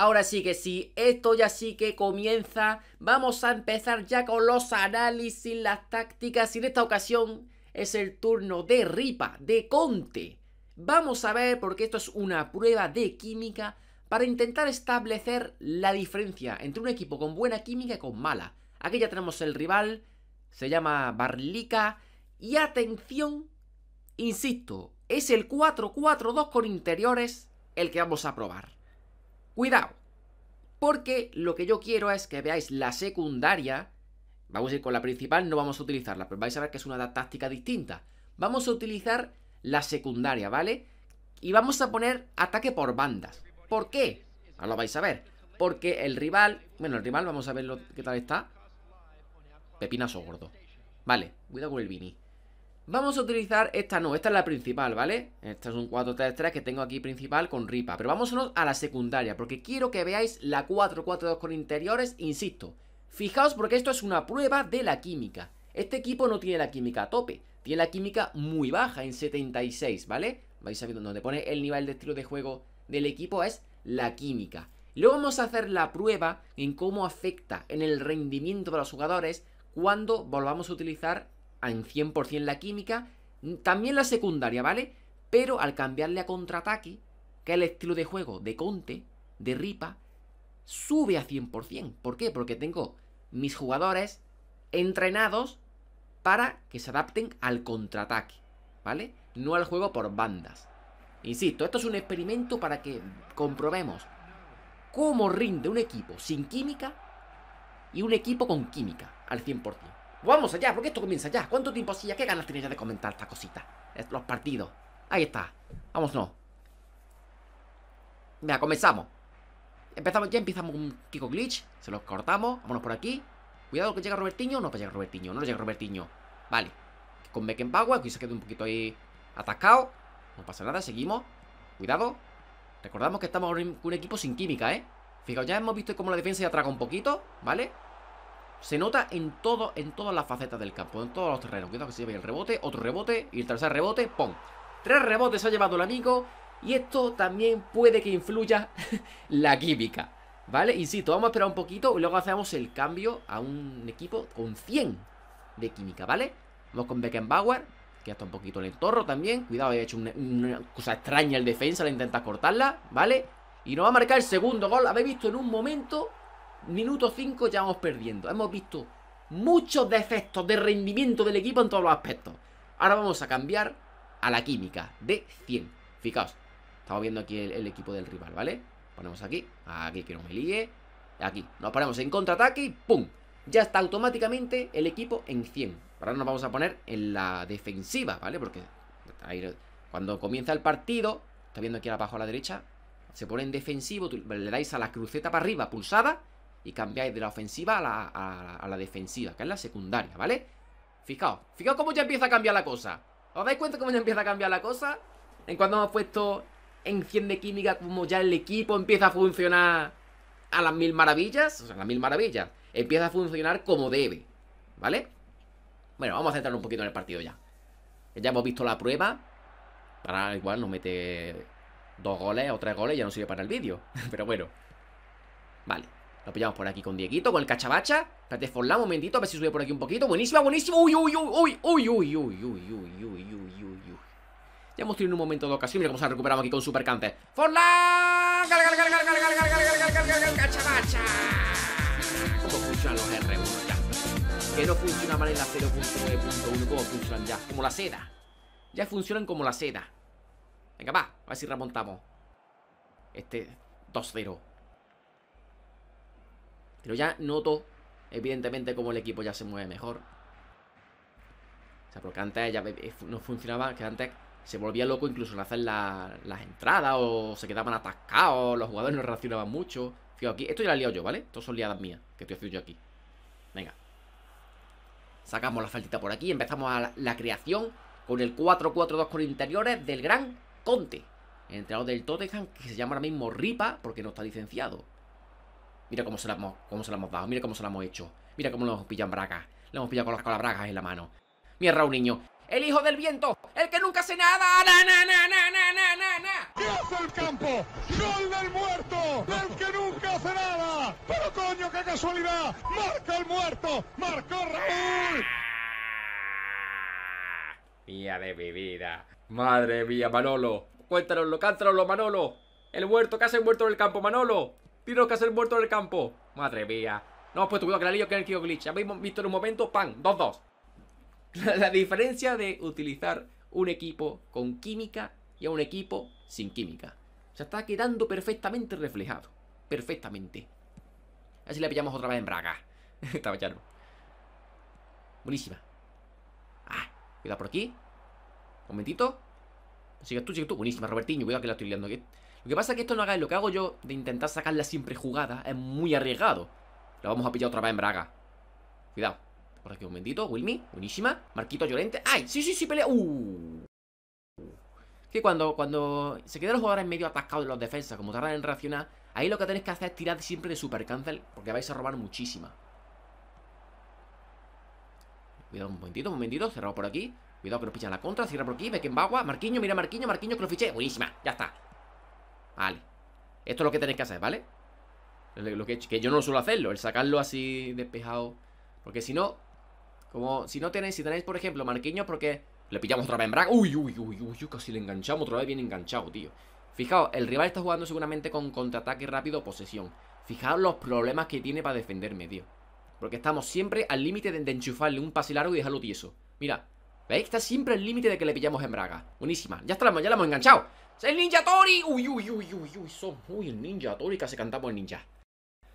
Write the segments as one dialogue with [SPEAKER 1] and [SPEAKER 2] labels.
[SPEAKER 1] Ahora sí que sí, esto ya sí que comienza. Vamos a empezar ya con los análisis, las tácticas. Y en esta ocasión es el turno de Ripa, de Conte. Vamos a ver, porque esto es una prueba de química para intentar establecer la diferencia entre un equipo con buena química y con mala. Aquí ya tenemos el rival, se llama Barlica. Y atención, insisto, es el 4-4-2 con interiores el que vamos a probar. Cuidado, porque lo que yo quiero es que veáis la secundaria. Vamos a ir con la principal, no vamos a utilizarla, pero vais a ver que es una táctica distinta. Vamos a utilizar la secundaria, ¿vale? Y vamos a poner ataque por bandas. ¿Por qué? Ahora lo vais a ver. Porque el rival... Bueno, el rival, vamos a ver lo, qué tal está. Pepinazo gordo. Vale, cuidado con el Vini. Vamos a utilizar esta no, esta es la principal, ¿vale? Esta es un 4-3-3 que tengo aquí principal con ripa Pero vámonos a la secundaria, porque quiero que veáis la 4-4-2 con interiores, insisto Fijaos porque esto es una prueba de la química Este equipo no tiene la química a tope Tiene la química muy baja, en 76, ¿vale? Vais a ver dónde pone el nivel de estilo de juego del equipo es la química Luego vamos a hacer la prueba en cómo afecta en el rendimiento de los jugadores cuando volvamos a utilizar en 100% la química, también la secundaria, ¿vale? Pero al cambiarle a contraataque, que es el estilo de juego de Conte, de Ripa, sube a 100%. ¿Por qué? Porque tengo mis jugadores entrenados para que se adapten al contraataque, ¿vale? No al juego por bandas. Insisto, esto es un experimento para que comprobemos cómo rinde un equipo sin química y un equipo con química al 100%. Vamos allá, porque esto comienza ya. ¿Cuánto tiempo hacía? ¿Qué ganas tenía de comentar esta cosita? Los partidos. Ahí está. Vamos, no. Mira, comenzamos. Empezamos, ya empezamos un Kiko Glitch. Se los cortamos. Vámonos por aquí. Cuidado que llega Robertiño. No, pues llega Robertiño. No llega Robertiño. Vale. Con Beckenbauer, que se quedó un poquito ahí atascado. No pasa nada, seguimos. Cuidado. Recordamos que estamos con un equipo sin química, ¿eh? Fijaos, ya hemos visto cómo la defensa ya traga un poquito, ¿vale? Se nota en todo, en todas las facetas del campo, en todos los terrenos. Cuidado que se lleve el rebote, otro rebote y el tercer rebote, ¡pum! Tres rebotes ha llevado el amigo y esto también puede que influya la química, ¿vale? Insisto, vamos a esperar un poquito y luego hacemos el cambio a un equipo con 100 de química, ¿vale? Vamos con Beckenbauer, que hasta un poquito el torro también. Cuidado, He hecho una, cosa extraña el defensa, le intenta cortarla, ¿vale? Y nos va a marcar el segundo gol. Habéis visto en un momento Minuto 5 ya vamos perdiendo. Hemos visto muchos defectos de rendimiento del equipo en todos los aspectos. Ahora vamos a cambiar a la química de 100. Fijaos, estamos viendo aquí el, equipo del rival, ¿vale? Ponemos aquí, aquí que no me líe. Aquí, nos ponemos en contraataque y ¡pum! Ya está automáticamente el equipo en 100. Ahora nos vamos a poner en la defensiva, ¿vale? Porque cuando comienza el partido, está viendo aquí abajo a la derecha, se pone en defensivo, le dais a la cruceta para arriba, pulsada, y cambiáis de la ofensiva a la, defensiva, que es la secundaria, ¿vale? Fijaos, fijaos cómo ya empieza a cambiar la cosa. ¿Os dais cuenta cómo ya empieza a cambiar la cosa? En cuanto hemos puesto enciende química, como ya el equipo empieza a funcionar a las mil maravillas, o sea, a las mil maravillas, empieza a funcionar como debe, ¿vale? Bueno, vamos a centrar un poquito en el partido ya. Ya hemos visto la prueba. Para igual nos mete dos goles o tres goles, ya no sirve para el vídeo. Pero bueno. Vale. Lo pillamos por aquí con Dieguito, con el cachavacha, Espérate, Forlán, un momentito, a ver si sube por aquí un poquito. Buenísima, buenísimo. Uy, uy, uy, uy, uy, uy, uy, uy, uy, uy, uy, uy, Ya hemos tenido un momento de ocasión. Mira cómo se ha aquí con Super Cáncer. ¡Forlán! ¡Cachabacha! ¿Cómo funcionan los R1 ya? Que no funciona mal en la 0.9.1 cómo funcionan ya. Como la seda. Ya funcionan como la seda. Venga, va. A ver si remontamos. Este 2-0. Pero ya noto, evidentemente, cómo el equipo ya se mueve mejor. O sea, porque antes ya no funcionaba, que antes se volvía loco incluso en hacer las entradas o se quedaban atascados, los jugadores no reaccionaban mucho. Fijaos aquí, esto ya lo he liado yo, ¿vale? Esto son liadas mías que estoy haciendo yo aquí. Venga. Sacamos la faltita por aquí, empezamos a la, creación con el 4-4-2 con interiores del gran Conte. El del Tottenham que se llama ahora mismo Ripa porque no está licenciado. Mira cómo se la hemos, cómo se la hemos dado, mira cómo se la hemos hecho. Mira cómo lo hemos pillado en bragas. Lo hemos pillado con las, con bragas en la mano. Mierda, un niño. ¡El hijo del viento! ¡El que nunca hace nada! ¡Na, na, na, na, na, na, na, qué hace el campo! ¡Gol del muerto! El que nunca hace nada! ¡Pero coño, qué casualidad! ¡Marca el muerto! ¡Marcó Raúl! Mía de mi vida. Madre mía, Manolo. Cuéntanoslo, cántanoslo, Manolo. El muerto, ¿qué hace el muerto en el campo, Manolo? Tiro que hacer muerto en el campo. Madre mía. No hemos puesto cuidado que la lío que el equipo Glitch. habéis visto en un momento, ¡pam! 2-2. La, diferencia de utilizar un equipo con química y a un equipo sin química. Se está quedando perfectamente reflejado. Perfectamente. Así la pillamos otra vez en braga. Estaba ya no. Buenísima. Ah, cuidado por aquí. Un momentito. Sigue tú, sigue tú. Buenísima, Robertinho. Cuidado que la estoy liando aquí. Lo que pasa es que esto no haga lo que hago yo de intentar sacarla siempre jugada. Es muy arriesgado. La vamos a pillar otra vez en Braga. Cuidado. Por aquí un momentito. Wilmy. Buenísima. Marquito Llorente. ¡Ay! Sí, sí, sí, pelea. ¡Uh! Que cuando, cuando se quedan los jugadores medio atascados en los defensas, como tardan en reaccionar, ahí lo que tenéis que hacer es tirar siempre de super cancel, porque vais a robar muchísima. Cuidado, un momentito, un momentito, cerrado por aquí. Cuidado que nos la contra, cierra por aquí, Ve que en Marquiño, mira Marquiño, Marquiño que lo fiché. Buenísima, ya está. Vale. Esto es lo que tenéis que hacer, ¿vale? Lo que, yo no suelo hacerlo, el sacarlo así despejado. Porque si no, como si no tenéis, si tenéis, por ejemplo, Marquinhos, porque le pillamos otra vez en braga. Uy, uy, uy, uy, casi le enganchamos otra vez bien enganchado, tío. Fijaos, el rival está jugando seguramente con contraataque rápido posesión. Fijaos los problemas que tiene para defenderme, tío. Porque estamos siempre al límite de, enchufarle un pase largo y dejarlo tieso. Mira, ¿veis? Está siempre al límite de que le pillamos en braga. Buenísima. Ya está, ya la hemos enganchado. ¡El Ninja Tori! ¡Uy, uy, uy, uy, uy! Son... ¡Uy, el Ninja Tori! Casi cantamos el Ninja.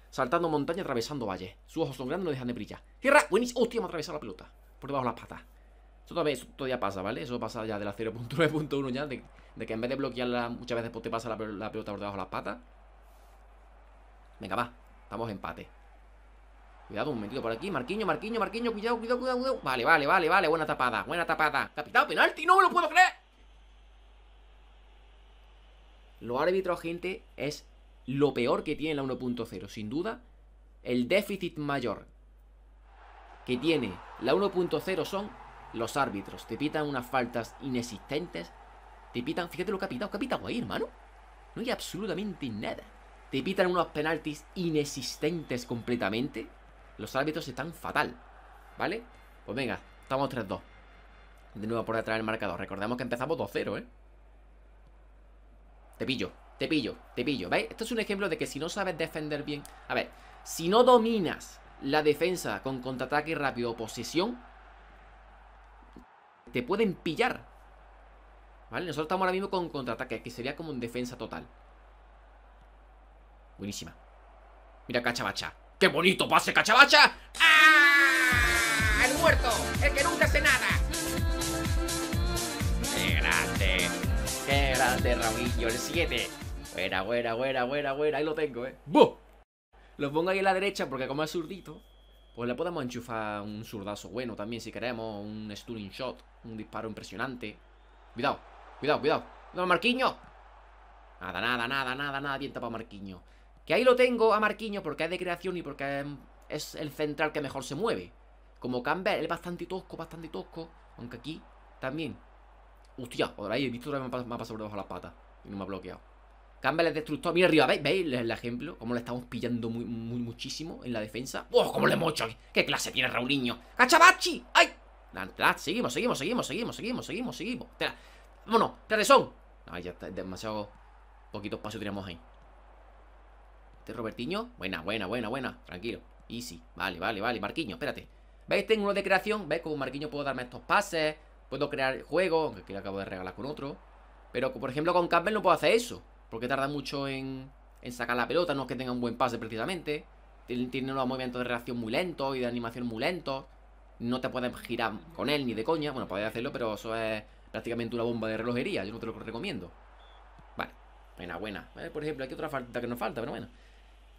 [SPEAKER 1] Saltando montaña, atravesando valle Sus ojos son grandes, no dejan de brillar. ¡Tierra! ¡Buenísimo! ¡Hostia, me ha atravesado la pelota! Por debajo de las patas. Eso todavía, pasa, ¿vale? Eso pasa ya de la 0.9.1 ya, de, que en vez de bloquearla muchas veces pues te pasa la, pelota por debajo de las patas. Venga, va. Estamos empate. Cuidado un momentito por aquí. Marquiño, Marquiño, Marquiño. Cuidado, cuidado, cuidado, Vale, vale, vale, vale. Buena tapada, buena tapada. ¡Capitado penalti. No me lo puedo creer. Los árbitros, gente, es lo peor que tiene la 1.0, sin duda. El déficit mayor que tiene la 1.0 son los árbitros. Te pitan unas faltas inexistentes. Te pitan, fíjate lo que ha pitado, que ha pitado ahí, hermano. No hay absolutamente nada. Te pitan unos penaltis inexistentes completamente. Los árbitros están fatal, ¿vale? Pues venga, estamos 3-2. De nuevo por detrás del marcador. Recordemos que empezamos 2-0, ¿eh? Te pillo, te pillo, te pillo. ¿Veis? Esto es un ejemplo de que si no sabes defender bien... A ver, si no dominas la defensa con contraataque rápido o posesión, te pueden pillar. ¿Vale? Nosotros estamos ahora mismo con contraataque, que sería como en defensa total. Buenísima. Mira Cachabacha. ¡Qué bonito pase, Cachabacha! ¡Ah! ¡El muerto! ¡El que nunca hace nada! De el 7. Buena, buena, buena, buena, buena. Ahí lo tengo, eh. ¡Buh! Lo pongo ahí a la derecha porque como es zurdito, pues le podemos enchufar un zurdazo bueno también si queremos. Un stunning shot, un disparo impresionante. Cuidado, cuidado, cuidado. ¡No, Marquiño! Nada, nada, nada, nada, nada. Bien tapado Marquiño. Que ahí lo tengo a Marquiño porque es de creación y porque es el central que mejor se mueve. Como cambia, es bastante tosco, bastante tosco. Aunque aquí también Hostia, ahora he visto otra me ha pasado por debajo de las patas. Y no me ha bloqueado. Cambia el destructor. Mira arriba, ¿veis? ¿Veis el ejemplo? Cómo le estamos pillando muy, muy, muchísimo en la defensa. ¡Wow! ¡Oh, ¡Cómo le mocho! ¡Qué clase tiene Raulinho! ¡Cachabachi! ¡Ay! Seguimos, seguimos, seguimos, seguimos, seguimos, seguimos, seguimos. Vámonos, son ¡Ay! ya está, demasiado poquito espacio tenemos ahí. Este Robertiño. Buena, buena, buena, buena. Tranquilo. Easy. Vale, vale, vale. Marquiño, espérate. ¿Veis? Tengo uno de creación. ¿Veis? cómo Marquiño puedo darme estos pases. Puedo crear juegos, aunque aquí acabo de regalar con otro. Pero, por ejemplo, con Campbell no puedo hacer eso. Porque tarda mucho en, sacar la pelota. No es que tenga un buen pase precisamente. Tiene, unos movimientos de reacción muy lentos y de animación muy lentos. No te puedes girar con él ni de coña. Bueno, podéis hacerlo, pero eso es prácticamente una bomba de relojería. Yo no te lo recomiendo. Vale. Buena, buena. Por ejemplo, aquí otra falta que nos falta, pero bueno.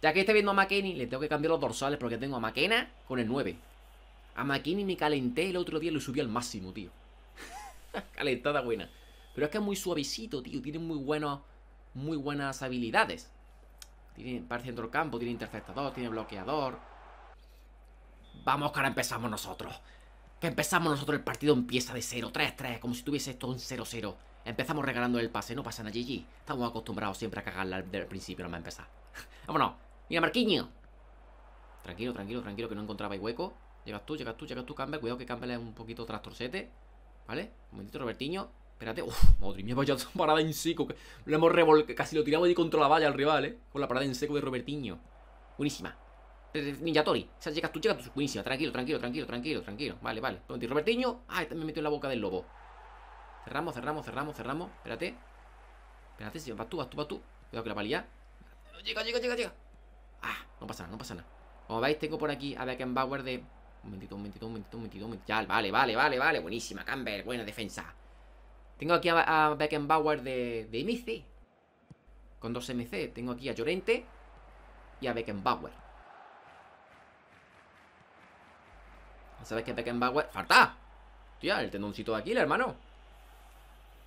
[SPEAKER 1] Ya que esté viendo a McKinney, le tengo que cambiar los dorsales porque tengo a McKenna con el 9. A McKinney me calenté el otro día y lo subí al máximo, tío. Calentada buena. Pero es que es muy suavecito, tío. Tiene muy buenos, muy buenas habilidades. Tiene par el campo, tiene interceptador, tiene bloqueador. Vamos que ahora empezamos nosotros. Que empezamos nosotros, el partido empieza de 0-3-3, como si tuviese esto un 0-0. Empezamos regalando el pase, no pasa nada, GG. Estamos acostumbrados siempre a cagarla desde el principio, no me a empezar. Vámonos. Mira, Marquiño. Tranquilo, tranquilo, tranquilo, que no encontraba el hueco. Llegas tú, llegas tú, llegas tú, Campbell. Cuidado que Campbell es un poquito trastorcete. ¿Vale? Un momentito, Robertiño. Espérate. Uf, madre mía, vaya parada en seco. Lo hemos revolcado. Casi lo tiramos ahí contra la valla al rival, ¿eh? Con la parada en seco de Robertiño. Buenísima. Eh, eh, Ninjatori. O sea, llegas tú, llegas tú. Buenísima. Tranquilo, tranquilo, tranquilo, tranquilo, tranquilo. Vale, vale. momentito Robertiño. Ah, me metió en la boca del lobo. Cerramos, cerramos, cerramos, cerramos. Espérate. Espérate, si vas tú, vas tú, vas tú. Cuidado que la palilla. Llega, llega, llega, llega. Ah, no pasa nada, no pasa nada. Como veis, tengo por aquí a Beckenbauer de un 22, un 22 un Ya, vale, vale, vale, vale. Buenísima, Campbell. Buena defensa. Tengo aquí a, Beckenbauer de, de MC. Con dos MC. Tengo aquí a Llorente y a Beckenbauer. ¿Sabes que Beckenbauer... ¡Falta! Tía, el tendoncito de aquí, hermano.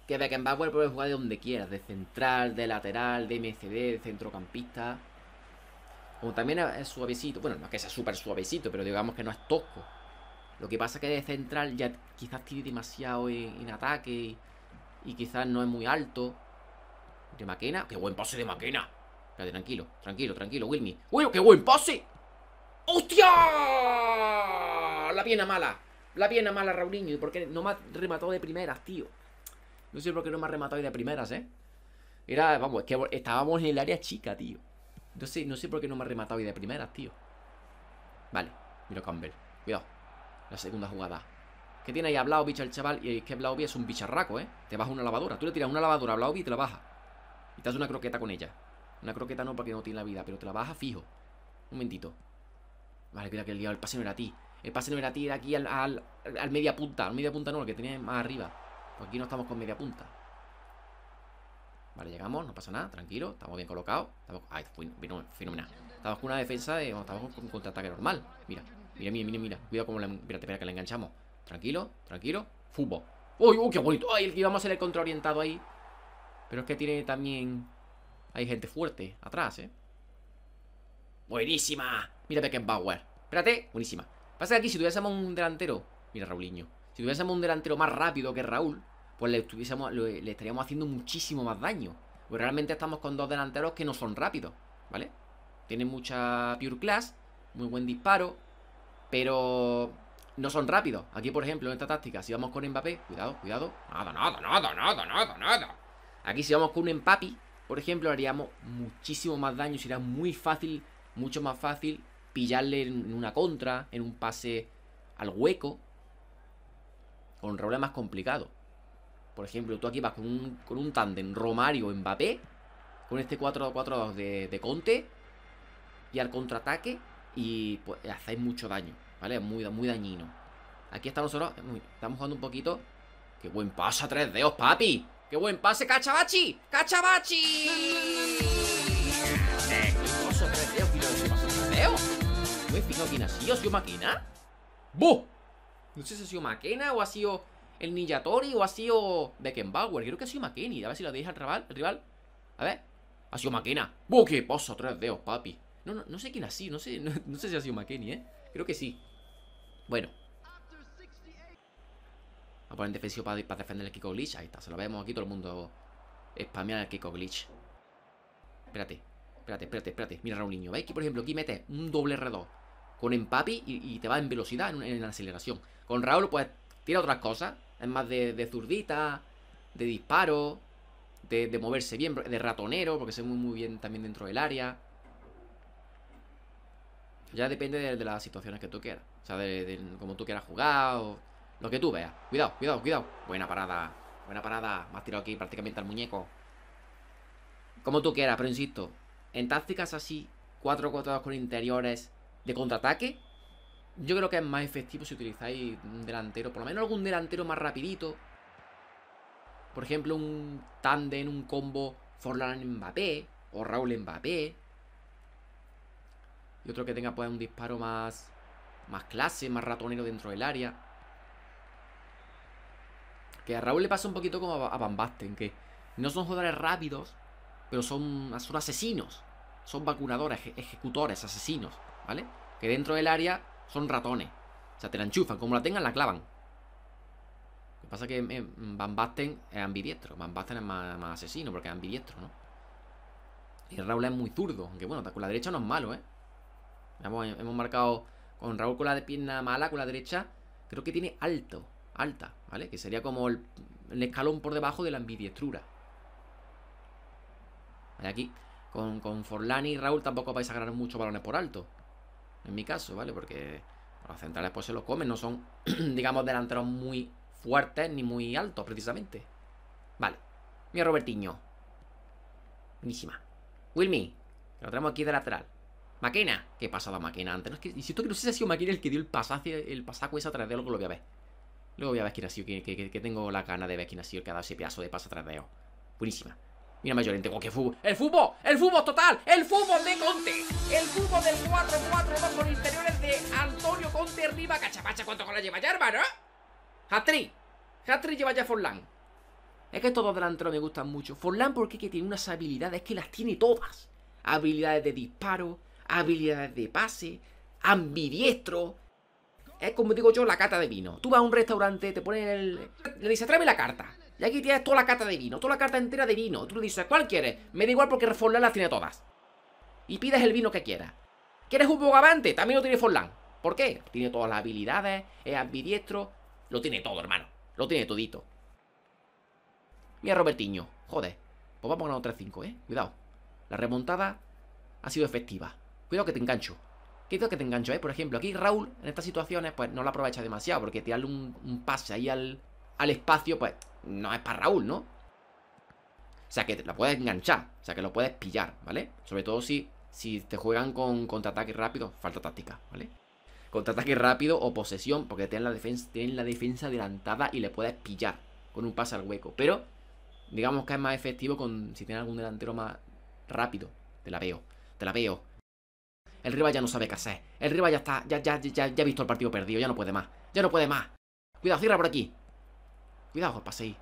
[SPEAKER 1] Que Beckenbauer puede jugar de donde quieras. De central, de lateral, de MCD, de centrocampista... Como también es suavecito. Bueno, no es que sea súper suavecito, pero digamos que no es tosco. Lo que pasa es que de central ya quizás tiene demasiado en, ataque y, quizás no es muy alto. De Maquena. ¡Qué buen pase de Maquena! tranquilo, tranquilo, tranquilo, Wilmy. ¡Uy! qué buen pase! ¡Hostia! La pierna mala. La pierna mala, Raulinho ¿Y por qué no me ha rematado de primeras, tío? No sé por qué no me ha rematado de primeras, ¿eh? Era, vamos, es que estábamos en el área chica, tío. No sé, por qué no me ha rematado y de primera, tío. Vale, mira Campbell. Cuidado. La segunda jugada. ¿Qué tiene ahí a Blaubi, el chaval? Y es que Blaubi es un bicharraco, ¿eh? Te baja una lavadora. Tú le tiras una lavadora a Blaubi y te la baja. Y te das una croqueta con ella. Una croqueta no porque no tiene la vida, pero te la baja fijo. Un momentito. Vale, cuidado que el, el pase no era a ti. El pase no era a ti, De aquí al, media punta. Al media punta no, el que tenía más arriba. Pues aquí no estamos con media punta. Vale, llegamos, no pasa nada, tranquilo, estamos bien colocados. Ay, fenomenal. Estamos con una defensa de. estamos con un contraataque normal. Mira, mira, mira, mira, mira. Cuidado como la. Mira, que la enganchamos. Tranquilo, tranquilo. Fútbol. ¡Uy, uy, qué bonito! ¡Ay, íbamos a ser el contraorientado ahí! Pero es que tiene también. Hay gente fuerte atrás, ¿eh? ¡Buenísima! Mira bauer, Espérate, buenísima. Pasa que aquí si tuviésemos un delantero. Mira, Raulinho. Si tuviésemos un delantero más rápido que Raúl, pues le, estuviésemos, le, estaríamos haciendo muchísimo más daño. Pues realmente estamos con dos delanteros que no son rápidos, ¿vale? Tienen mucha pure class, muy buen disparo, pero no son rápidos. Aquí, por ejemplo, en esta táctica, si vamos con Mbappé, cuidado, cuidado, nada, nada, nada, nada, nada, nada. Aquí si vamos con un Mbappé, por ejemplo, haríamos muchísimo más daño, Sería muy fácil, mucho más fácil pillarle en una contra, en un pase al hueco. Con un roble más complicado. Por ejemplo, tú aquí vas con un, con un tándem Romario-Mbappé, con este 4-4-2 de, Conte, y al contraataque, y pues hacéis mucho daño, ¿vale? muy, muy dañino. Aquí estamos solo eh, estamos jugando un poquito. ¡Qué buen pase a tres dedos, papi! ¡Qué buen pase, Cachabachi! ¡Cachabachi! ¡Qué 3Dos! ¿Qué 3Dos! ¿No fijado quién ha sido? ¿Ha ¡Buh! No sé si ha sido Maquena o ha sido el Niyatori o ha sido Beckenbauer. Creo que ha sido McKenny. A ver si lo dije al rival. El rival. A ver. Ha sido McKenna. ¡Bu, qué Tres dedos, papi. No, no, no sé quién ha sido. No sé, no, sé si ha sido McKenny, ¿eh? Creo que sí. Bueno. A poner en defensivo para, defender el Kiko Glitch. Ahí está. Se lo vemos aquí todo el mundo. Spamear el Kiko Glitch. Espérate. Espérate, espérate, espérate. Mira Niño. ¿Veis que, por ejemplo, aquí mete un doble R2 con Empapi y, y, te va en velocidad, en, en aceleración. Con Raúl, pues, tira otras cosas. Es más de, zurdita, de disparo, de, moverse bien, de ratonero, porque se mueve muy bien también dentro del área. Ya depende de, las situaciones que tú quieras. O sea, de, cómo tú quieras jugar o lo que tú veas. Cuidado, cuidado, cuidado. Buena parada, buena parada. Me has tirado aquí prácticamente al muñeco. Como tú quieras, pero insisto, en tácticas así, 4-4-2 con interiores de contraataque, yo creo que es más efectivo si utilizáis un delantero, por lo menos algún delantero más rapidito. Por ejemplo, un en un combo Forlan-Mbappé o Raúl-Mbappé. Y otro que tenga pues un disparo más, más clase, más ratonero dentro del área. Que a Raúl le pasa un poquito como a Van Basten, que no son jugadores rápidos, pero son, son asesinos. Son vacunadores, ejecutores, asesinos, ¿vale? Que dentro del área son ratones. O sea, te la enchufan. Como la tengan, la clavan. Lo que pasa es que eh, Van Basten es ambidiestro. Van Basten es más, asesino porque es ambidiestro, ¿no? Y Raúl es muy zurdo. Aunque bueno, con la derecha no es malo, ¿eh? ¿eh? Hemos, marcado con Raúl con la de pierna mala, con la derecha. Creo que tiene alto. Alta, ¿vale? Que sería como el, escalón por debajo de la ambidiestrura. Vale, aquí. Con, Forlani y Raúl tampoco vais a ganar muchos balones por alto en mi caso, ¿vale? Porque las centrales pues se los comen, no son, digamos, delanteros muy fuertes ni muy altos, precisamente. Vale, mira Robertiño. Buenísima. Wilmy, lo tenemos aquí de lateral. Maquena, qué pasada Maquena antes. No, es que, insisto que no sé si ha sido Maquena el que dio el pasaje, el pasaco ese atrás de algo lo voy a ver. Luego voy a ver quién ha sido, que, tengo la gana de ver quién ha sido el que ha dado ese pedazo de paso atrás de él. Buenísima. Mira, mayormente, tengo qué fútbol. ¡El fútbol! ¡El fútbol total! ¡El fútbol de Conte! ¡El fútbol del 4-4-2 con interiores de Antonio Conte arriba! ¡Cachapacha! ¿Cuánto la lleva ya, hermano? ¡Hatri! ¡Hatri lleva ya Forlán! Es que estos dos delanteros me gustan mucho. Forlán porque que tiene unas habilidades que las tiene todas. Habilidades de disparo, habilidades de pase, ambidiestro. Es como digo yo, la cata de vino. Tú vas a un restaurante, te pones el... Le dices, tráeme la carta. Y aquí tienes toda la carta de vino, toda la carta entera de vino. Tú le dices, ¿cuál quieres? Me da igual porque Forlán las tiene todas. Y pides el vino que quieras. ¿Quieres un bogavante? También lo tiene Forlán. ¿Por qué? Tiene todas las habilidades, es ambidiestro. Lo tiene todo, hermano. Lo tiene todito. Mira Robertiño. Joder. Pues vamos a poner 3-5, ¿eh? Cuidado. La remontada ha sido efectiva. Cuidado que te engancho. Cuidado que te engancho, ¿eh? Por ejemplo, aquí Raúl, en estas situaciones, pues no la aprovecha demasiado. Porque tirarle un, pase ahí al, al espacio, pues no es para Raúl, ¿no? O sea, que la puedes enganchar, o sea, que lo puedes pillar, ¿vale? Sobre todo si, si te juegan con contraataque rápido, falta táctica, ¿vale? Contraataque rápido o posesión, porque tienen la, defensa, la defensa adelantada y le puedes pillar con un pase al hueco. Pero digamos que es más efectivo con si tiene algún delantero más rápido. Te la veo, te la veo. El rival ya no sabe qué hacer. El rival ya está, ya, ya, ya, ya ha visto el partido perdido, ya no puede más. Ya no puede más. Cuidado, cierra por aquí. Cuidado con pase ahí.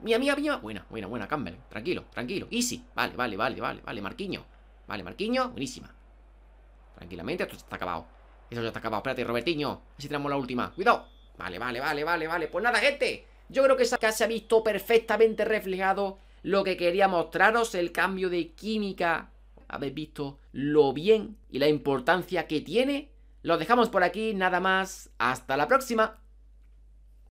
[SPEAKER 1] Mía, mía, mía. Buena, buena, buena, Campbell. Tranquilo, tranquilo. Easy. Vale, vale, vale, vale, vale, Marquiño. Vale, Marquiño. Buenísima. Tranquilamente, esto ya está acabado. Eso ya está acabado. Espérate, Robertiño. Así tenemos la última. Cuidado. Vale, vale, vale, vale, vale. Pues nada, gente. Yo creo que ya se ha visto perfectamente reflejado lo que quería mostraros, el cambio de química. Habéis visto lo bien y la importancia que tiene. Lo dejamos por aquí, nada más. Hasta la próxima.